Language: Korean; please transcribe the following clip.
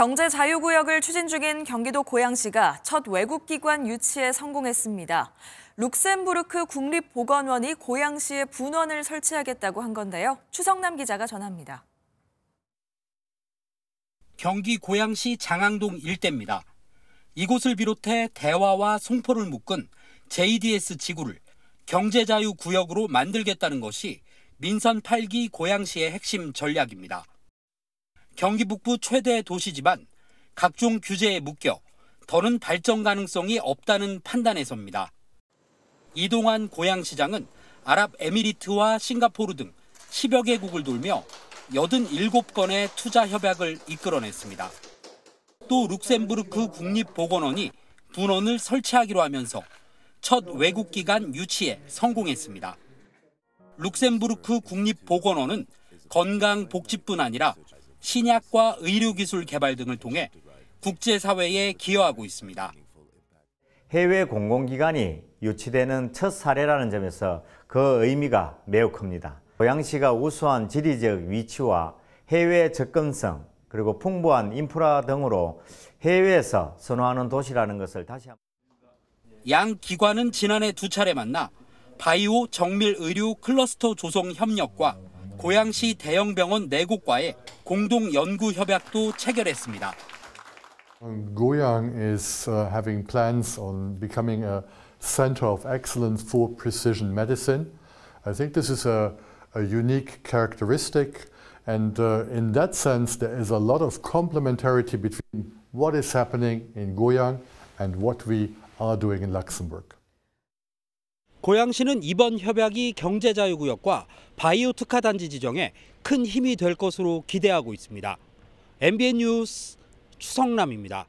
경제 자유구역을 추진 중인 경기도 고양시가 첫 외국기관 유치에 성공했습니다. 룩셈부르크 국립보건원이 고양시에 분원을 설치하겠다고 한 건데요. 추성남 기자가 전합니다. 경기 고양시 장항동 일대입니다. 이곳을 비롯해 대화와 송포를 묶은 JDS 지구를 경제자유구역으로 만들겠다는 것이 민선 8기 고양시의 핵심 전략입니다. 경기 북부 최대 도시지만 각종 규제에 묶여 더는 발전 가능성이 없다는 판단에서입니다. 이동한고향시장은 아랍에미리트와 싱가포르 등 10여 개국을 돌며 87건의 투자 협약을 이끌어냈습니다. 또 룩셈부르크 국립보건원이 분원을 설치하기로 하면서 첫 외국기관 유치에 성공했습니다. 룩셈부르크 국립보건원은 건강복지뿐 아니라 신약과 의료기술 개발 등을 통해 국제사회에 기여하고 있습니다. 해외 공공기관이 유치되는 첫 사례라는 점에서 그 의미가 매우 큽니다. 고양시가 우수한 지리적 위치와 해외 접근성 그리고 풍부한 인프라 등으로 해외에서 선호하는 도시라는 것을 다시 한번 양 기관은 지난해 두 차례 만나 바이오 정밀 의료 클러스터 조성 협력과 고양시 대형 병원 4곳과의 공동 연구 협약도 체결했습니다. Um, Goyang is uh, having plans on becoming a center of excellence for precision medicine. I think this is a, a unique characteristic, and uh, in that sense, there is a lot of complementarity between what is happening in Goyang and what we are doing in Luxembourg. 고양시는 이번 협약이 경제자유구역과 바이오 특화 단지 지정에 큰 힘이 될 것으로 기대하고 있습니다. MBN 뉴스 추성남입니다.